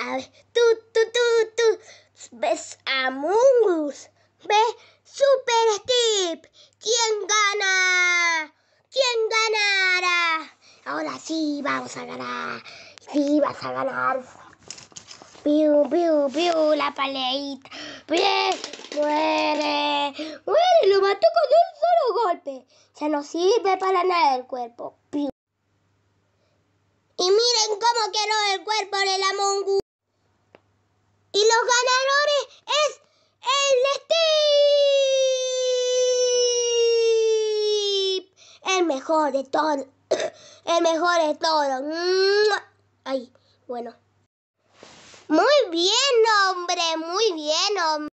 A ver, tú, tú, tú, tú. ¿Ves a Mungus? ¿Ves Super Steve? ¿Quién gana? ¿Quién ganará? Ahora sí, vamos a ganar. Sí, vas a ganar. Piu, piu, piu, la paleta ¡Bien! ¡Muere! ¡Muere! Lo mató con un solo golpe. Ya no sirve para nada el cuerpo. ¡Piu! Y miren cómo quedó el cuerpo de la mongu. el mejor de todo, el mejor de todo, Ay, bueno. Muy bien, hombre, muy bien, hombre.